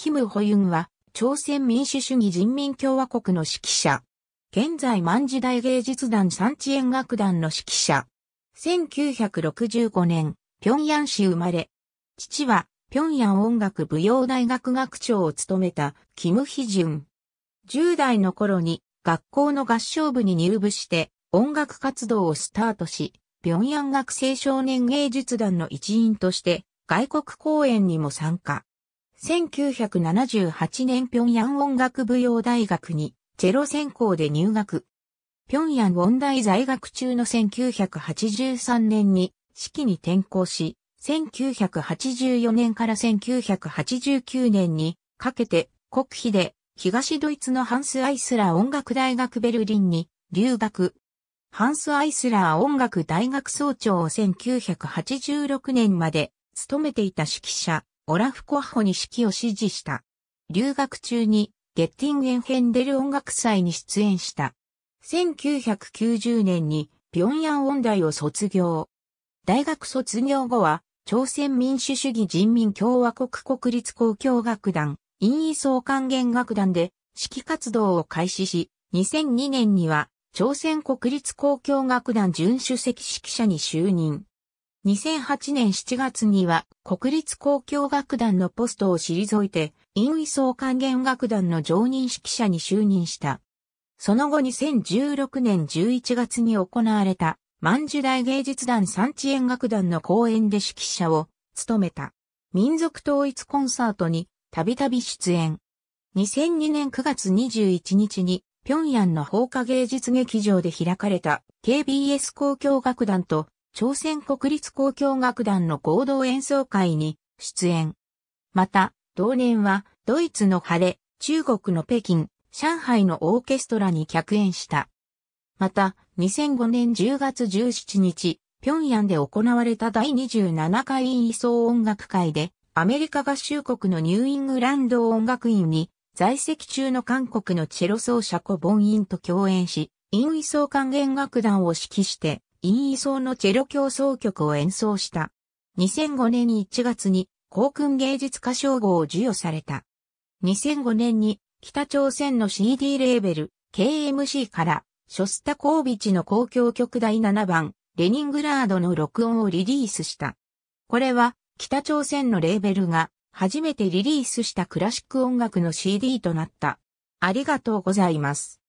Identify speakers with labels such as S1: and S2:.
S1: キム・ホユンは、朝鮮民主主義人民共和国の指揮者。現在万時代芸術団三地円楽団の指揮者。1965年、平壌市生まれ。父は、平壌音楽舞踊大学学長を務めた、キム・ヒジュン。10代の頃に、学校の合唱部に入部して、音楽活動をスタートし、平壌学生少年芸術団の一員として、外国公演にも参加。1978年平壌音楽舞踊大学にチェロ専攻で入学。平壌音大在学中の1983年に式に転校し、1984年から1989年にかけて国費で東ドイツのハンス・アイスラー音楽大学ベルリンに留学。ハンス・アイスラー音楽大学総長を1986年まで務めていた指揮者、オラフ・コアホに指揮を指示した。留学中にゲッティンゲンヘンデル音楽祭に出演した。1990年に平壌音大を卒業。大学卒業後は、朝鮮民主主義人民共和国国立交響楽団、陰位総管弦楽団で指揮活動を開始し、2002年には朝鮮国立交響楽団準主席指揮者に就任。2008年7月には国立交響楽団のポストを退いて、陰位相管弦楽団の常任指揮者に就任した。その後2016年11月に行われた、万寿大芸術団三地園楽団の公演で指揮者を務めた。民族統一コンサートにたびたび出演。2002年9月21日に平壌の放火芸術劇場で開かれた KBS 公共楽団と朝鮮国立交響楽団の合同演奏会に出演。また、同年はドイツの晴れ、中国の北京、上海のオーケストラに客演した。また、2005年10月17日、平壌で行われた第27回位相音楽会で、アメリカ合衆国のニューイングランド音楽院に、在籍中の韓国のチェロ奏者コ・ボンインと共演し、イン位相管弦楽団を指揮して、イーソのチェロ協奏曲を演奏した。2005年1月に航空芸術家称号を授与された。2005年に北朝鮮の CD レーベル KMC からショスタコービチの公共曲第7番レニングラードの録音をリリースした。これは北朝鮮のレーベルが初めてリリースしたクラシック音楽の CD となった。ありがとうございます。